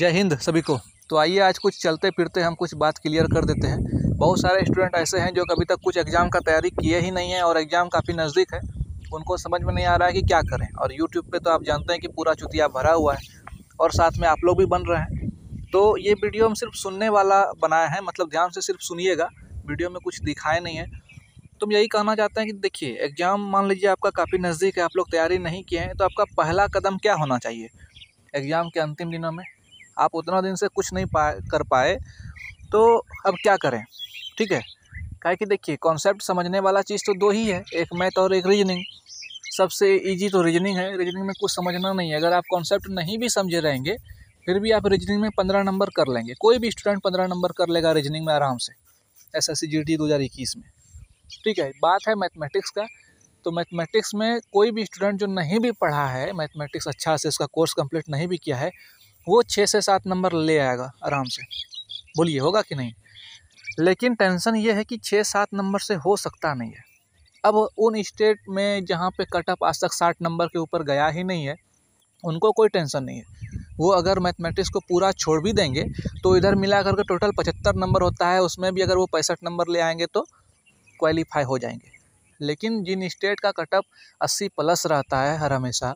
जय हिंद सभी को तो आइए आज कुछ चलते फिरते हम कुछ बात क्लियर कर देते हैं बहुत सारे स्टूडेंट ऐसे हैं जो कभी तक कुछ एग्ज़ाम का तैयारी किए ही नहीं है और एग्ज़ाम काफ़ी नज़दीक है उनको समझ में नहीं आ रहा है कि क्या करें और यूट्यूब पे तो आप जानते हैं कि पूरा चुतिया भरा हुआ है और साथ में आप लोग भी बन रहे हैं तो ये वीडियो हम सिर्फ सुनने वाला बनाए हैं मतलब ध्यान से सिर्फ सुनिएगा वीडियो में कुछ दिखाए नहीं है तो हम यही कहना चाहते हैं कि देखिए एग्ज़ाम मान लीजिए आपका काफ़ी नज़दीक है आप लोग तैयारी नहीं किए हैं तो आपका पहला कदम क्या होना चाहिए एग्ज़ाम के अंतिम दिनों में आप उतना दिन से कुछ नहीं पा कर पाए तो अब क्या करें ठीक है क्या कि देखिए कॉन्सेप्ट समझने वाला चीज़ तो दो ही है एक मैथ और एक रीजनिंग सबसे इजी तो रीजनिंग है रीजनिंग में कुछ समझना नहीं है अगर आप कॉन्सेप्ट नहीं भी समझे रहेंगे फिर भी आप रीजनिंग में पंद्रह नंबर कर लेंगे कोई भी स्टूडेंट पंद्रह नंबर कर लेगा रीजनिंग में आराम से S S C G T दो हज़ार इक्कीस में ठीक है बात है मैथमेटिक्स का तो मैथमेटिक्स में कोई भी स्टूडेंट जो नहीं भी पढ़ा है मैथमेटिक्स अच्छा से उसका कोर्स कंप्लीट नहीं भी किया है वो छः से सात नंबर ले आएगा आराम से बोलिए होगा कि नहीं लेकिन टेंशन ये है कि छः सात नंबर से हो सकता नहीं है अब उन स्टेट में जहाँ पे कट ऑफ आज तक साठ नंबर के ऊपर गया ही नहीं है उनको कोई टेंशन नहीं है वो अगर मैथमेटिक्स को पूरा छोड़ भी देंगे तो इधर मिला करके टोटल पचहत्तर नंबर होता है उसमें भी अगर वो पैंसठ नंबर ले आएंगे तो क्वालिफाई हो जाएंगे लेकिन जिन स्टेट का कटअप अस्सी प्लस रहता है हर हमेशा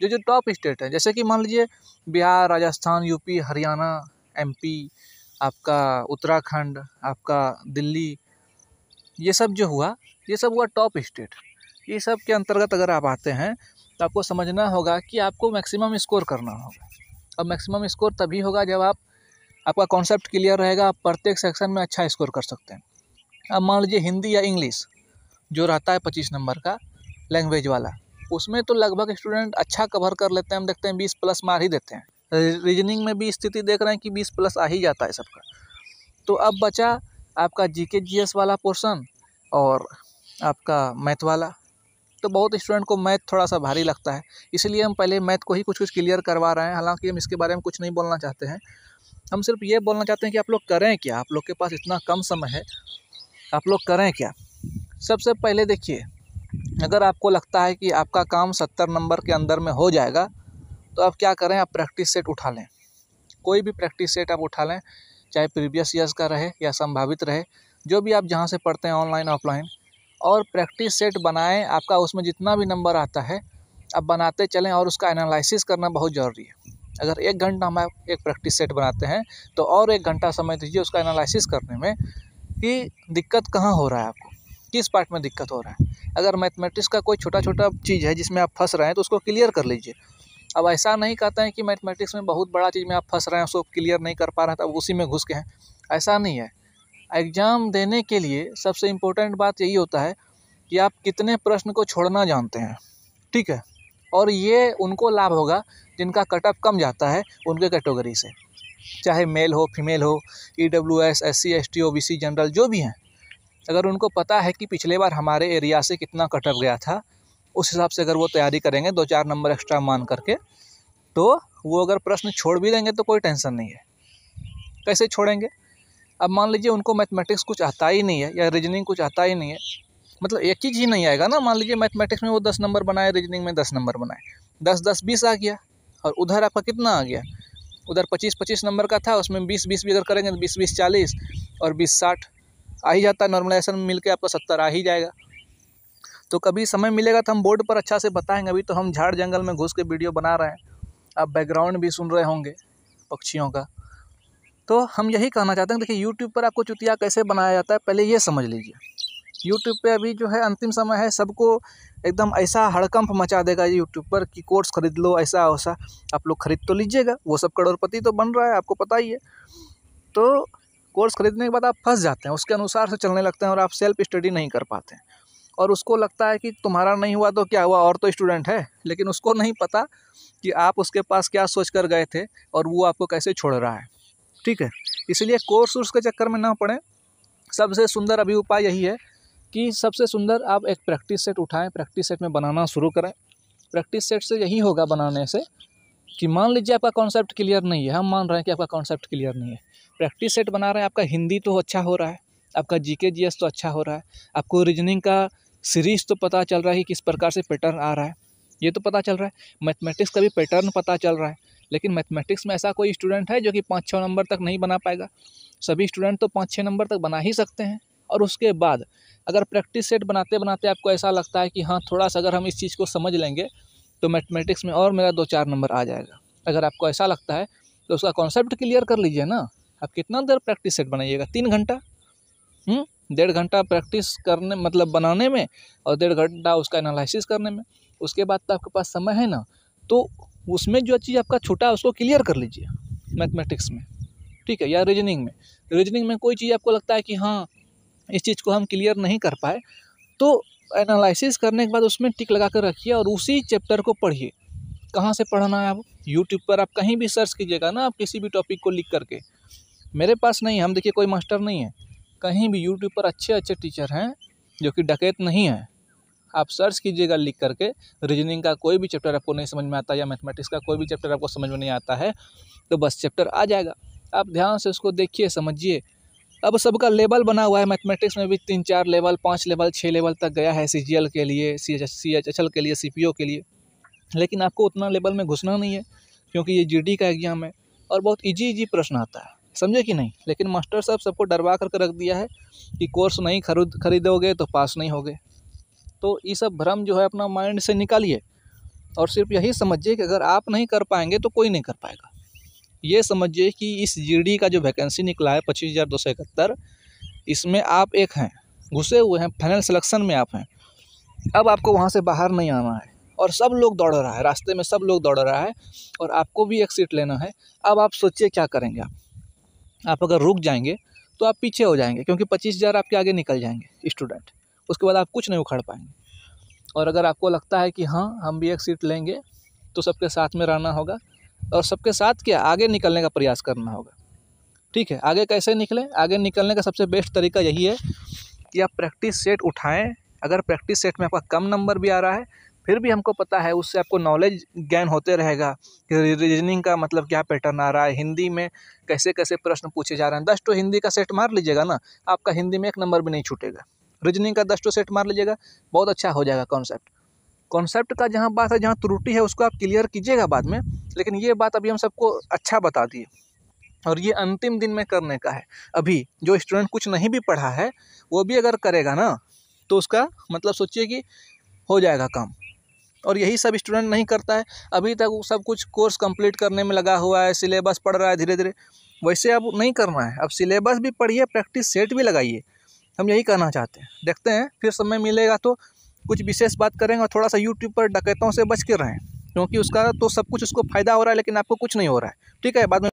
जो जो टॉप स्टेट हैं जैसे कि मान लीजिए बिहार राजस्थान यूपी हरियाणा एमपी आपका उत्तराखंड आपका दिल्ली ये सब जो हुआ ये सब हुआ टॉप स्टेट ये सब के अंतर्गत अगर आप आते हैं तो आपको समझना होगा कि आपको मैक्सिमम स्कोर करना होगा अब मैक्सिमम स्कोर तभी होगा जब आप आपका कॉन्सेप्ट क्लियर रहेगा आप प्रत्येक सेक्शन में अच्छा स्कोर कर सकते हैं अब मान लीजिए हिंदी या इंग्लिश जो रहता है पच्चीस नंबर का लैंग्वेज वाला उसमें तो लगभग स्टूडेंट अच्छा कवर कर लेते हैं हम देखते हैं बीस प्लस मार ही देते हैं रीजनिंग में भी स्थिति देख रहे हैं कि बीस प्लस आ ही जाता है सबका तो अब बचा आपका जी के जी एस वाला पोर्सन और आपका मैथ वाला तो बहुत स्टूडेंट को मैथ थोड़ा सा भारी लगता है इसलिए हम पहले मैथ को ही कुछ कुछ क्लियर करवा रहे हैं हालांकि हम इसके बारे में कुछ नहीं बोलना चाहते हैं हम सिर्फ ये बोलना चाहते हैं कि आप लोग करें क्या आप लोग के पास इतना कम समय है आप लोग करें क्या सबसे पहले देखिए अगर आपको लगता है कि आपका काम सत्तर नंबर के अंदर में हो जाएगा तो आप क्या करें आप प्रैक्टिस सेट उठा लें कोई भी प्रैक्टिस सेट आप उठा लें चाहे प्रीवियस ईयर्स का रहे या संभावित रहे जो भी आप जहाँ से पढ़ते हैं ऑनलाइन ऑफलाइन और प्रैक्टिस सेट बनाएं आपका उसमें जितना भी नंबर आता है आप बनाते चलें और उसका एनालिसिस करना बहुत ज़रूरी है अगर एक घंटा हम एक प्रैक्टिस सेट बनाते हैं तो और एक घंटा समय दीजिए उसका एनालिसिस करने में कि दिक्कत कहाँ हो रहा है आपको किस पार्ट में दिक्कत हो रहा है अगर मैथमेटिक्स का कोई छोटा छोटा चीज़ है जिसमें आप फंस रहे हैं तो उसको क्लियर कर लीजिए अब ऐसा नहीं कहते हैं कि मैथमेटिक्स में बहुत बड़ा चीज़ में आप फंस रहे हैं उसको क्लियर नहीं कर पा रहे हैं तो उसी में घुस के हैं ऐसा नहीं है एग्ज़ाम देने के लिए सबसे इम्पोर्टेंट बात यही होता है कि आप कितने प्रश्न को छोड़ना जानते हैं ठीक है और ये उनको लाभ होगा जिनका कटअप कम जाता है उनके कैटेगरी से चाहे मेल हो फीमेल हो E W S S C S T O B C general जो भी हैं अगर उनको पता है कि पिछले बार हमारे एरिया से कितना कटअप गया था उस हिसाब से अगर वो तैयारी करेंगे दो चार नंबर एक्स्ट्रा मान करके तो वो अगर प्रश्न छोड़ भी देंगे तो कोई टेंशन नहीं है कैसे छोड़ेंगे अब मान लीजिए उनको मैथमेटिक्स कुछ आता ही नहीं है या रीजनिंग कुछ आता ही नहीं है मतलब एक चीज़ ही नहीं आएगा ना मान लीजिए मैथमेटिक्स में वो दस नंबर बनाए रीजनिंग में दस नंबर बनाए दस दस बीस आ गया और उधर आपका कितना आ गया उधर पच्चीस पच्चीस नंबर का था उसमें बीस बीस भी अगर करेंगे तो बीस बीस चालीस और बीस साठ आ ही जाता है नॉर्मलाइजेशन मिल के आपका सत्तर आ ही जाएगा तो कभी समय मिलेगा तो हम बोर्ड पर अच्छा से बताएंगे अभी तो हम झाड़ जंगल में घुस के वीडियो बना रहे हैं आप बैकग्राउंड भी सुन रहे होंगे पक्षियों का तो हम यही कहना चाहते हैं देखिए यूट्यूब पर आपको चुतिया कैसे बनाया जाता है पहले ये समझ लीजिए यूट्यूब पर अभी जो है अंतिम समय है सबको एकदम ऐसा हड़कंप मचा देगा ये यूट्यूब पर कि कोर्स खरीद लो ऐसा वैसा आप लोग खरीद तो लीजिएगा वो सब करोड़पति तो बन रहा है आपको पता ही है तो कोर्स खरीदने के बाद आप फंस जाते हैं उसके अनुसार से चलने लगते हैं और आप सेल्फ स्टडी नहीं कर पाते हैं और उसको लगता है कि तुम्हारा नहीं हुआ तो क्या हुआ और तो स्टूडेंट है लेकिन उसको नहीं पता कि आप उसके पास क्या सोच कर गए थे और वो आपको कैसे छोड़ रहा है ठीक है इसलिए कोर्स उर्स के चक्कर में ना पड़ें सबसे सुंदर अभी उपाय यही है कि सबसे सुंदर आप एक प्रैक्टिस सेट उठाएं प्रैक्टिस सेट में बनाना शुरू करें प्रैक्टिस सेट से यही होगा बनाने से कि मान लीजिए आपका कॉन्सेप्ट क्लियर नहीं है हम मान रहे हैं कि आपका कॉन्सेप्ट क्लियर नहीं है प्रैक्टिस सेट बना रहे हैं आपका हिंदी तो अच्छा हो रहा है आपका जी के जी एस तो अच्छा हो रहा है आपको रीजनिंग का सीरीज तो पता चल रहा है कि किस प्रकार से पैटर्न आ रहा है ये तो पता चल रहा है मैथमेटिक्स का भी पैटर्न पता चल रहा है लेकिन मैथमेटिक्स में ऐसा कोई स्टूडेंट है जो कि पाँच छः नंबर तक नहीं बना पाएगा सभी स्टूडेंट तो पाँच छः नंबर तक बना ही सकते हैं और उसके बाद अगर प्रैक्टिस सेट बनाते बनाते आपको ऐसा लगता है कि हाँ थोड़ा सा अगर हम इस चीज़ को समझ लेंगे तो मैथमेटिक्स में और मेरा दो चार नंबर आ जाएगा अगर आपको ऐसा लगता है तो उसका कॉन्सेप्ट क्लियर कर लीजिए ना आप कितना देर प्रैक्टिस सेट बनाइएगा तीन घंटा हम्म? डेढ़ घंटा प्रैक्टिस करने मतलब बनाने में और डेढ़ घंटा उसका एनालिसिस करने में उसके बाद तो आपके पास समय है ना तो उसमें जो चीज़ आपका छूटा है उसको क्लियर कर लीजिए मैथमेटिक्स में ठीक है या रीजनिंग में रीजनिंग में कोई चीज़ आपको लगता है कि हाँ इस चीज़ को हम क्लियर नहीं कर पाए तो एनालिसिस करने के बाद उसमें टिक लगा कर रखिए और उसी चैप्टर को पढ़िए कहाँ से पढ़ना है आप यूट्यूब पर आप कहीं भी सर्च कीजिएगा ना आप किसी भी टॉपिक को लिख करके मेरे पास नहीं हम देखिए कोई मास्टर नहीं है कहीं भी यूट्यूब पर अच्छे अच्छे टीचर हैं जो कि डकैत नहीं है आप सर्च कीजिएगा लिख करके रीजनिंग का कोई भी चैप्टर आपको नहीं समझ में आता या मैथमेटिक्स का कोई भी चैप्टर आपको समझ में नहीं आता है तो बस चैप्टर आ जाएगा आप ध्यान से उसको देखिए समझिए अब सबका लेवल बना हुआ है मैथमेटिक्स में भी तीन चार लेवल पाँच लेवल छः लेवल तक गया है सी के लिए सी एच के लिए सी के लिए लेकिन आपको उतना लेवल में घुसना नहीं है क्योंकि ये डी का एग्जाम है और बहुत इजी इजी प्रश्न आता है समझे कि नहीं लेकिन मास्टर साहब सबको डरवा करके रख दिया है कि कोर्स नहीं खरीद खरीदोगे तो पास नहीं होगे तो ये सब भ्रम जो है अपना माइंड से निकालिए और सिर्फ यही समझिए कि अगर आप नहीं कर पाएंगे तो कोई नहीं कर पाएगा ये समझिए कि इस जीडी का जो वैकेंसी निकला है पच्चीस हज़ार दो सौ इकहत्तर इसमें आप एक हैं घुसे हुए हैं फाइनल सिलेक्शन में आप हैं अब आपको वहाँ से बाहर नहीं आना है और सब लोग दौड़ रहा है रास्ते में सब लोग दौड़ रहा है और आपको भी एक सीट लेना है अब आप सोचिए क्या करेंगे आप आप अगर रुक जाएंगे तो आप पीछे हो जाएंगे क्योंकि पच्चीस हज़ार आपके आगे निकल जाएंगे स्टूडेंट उसके बाद आप कुछ नहीं उखाड़ पाएंगे और अगर आपको लगता है कि हाँ हम भी एक सीट लेंगे तो सबके साथ में रहना होगा और सबके साथ क्या आगे निकलने का प्रयास करना होगा ठीक है आगे कैसे निकलें आगे निकलने का सबसे बेस्ट तरीका यही है कि आप प्रैक्टिस सेट उठाएं अगर प्रैक्टिस सेट में आपका कम नंबर भी आ रहा है फिर भी हमको पता है उससे आपको नॉलेज गेन होते रहेगा कि रीजनिंग का मतलब क्या पैटर्न आ रहा है हिंदी में कैसे कैसे प्रश्न पूछे जा रहे हैं दस टू तो हिंदी का सेट मार लीजिएगा ना आपका हिंदी में एक नंबर भी नहीं छूटेगा रीजनिंग का दस टू तो सेट मार लीजिएगा बहुत अच्छा हो जाएगा कॉन्सेप्ट कॉन्सेप्ट का जहाँ बात है जहाँ त्रुटि है उसको आप क्लियर कीजिएगा बाद में लेकिन ये बात अभी हम सबको अच्छा बता दिए और ये अंतिम दिन में करने का है अभी जो स्टूडेंट कुछ नहीं भी पढ़ा है वो भी अगर करेगा ना तो उसका मतलब सोचिए कि हो जाएगा काम और यही सब स्टूडेंट नहीं करता है अभी तक वो सब कुछ कोर्स कंप्लीट करने में लगा हुआ है सिलेबस पढ़ रहा है धीरे धीरे वैसे अब नहीं करना है अब सिलेबस भी पढ़िए प्रैक्टिस सेट भी लगाइए हम यही कहना चाहते हैं देखते हैं फिर समय मिलेगा तो कुछ विशेष बात करेंगे और थोड़ा सा यूट्यूब पर डकैतों से बच के रहें क्योंकि उसका तो सब कुछ उसको फ़ायदा हो रहा है लेकिन आपको कुछ नहीं हो रहा है ठीक है बाद में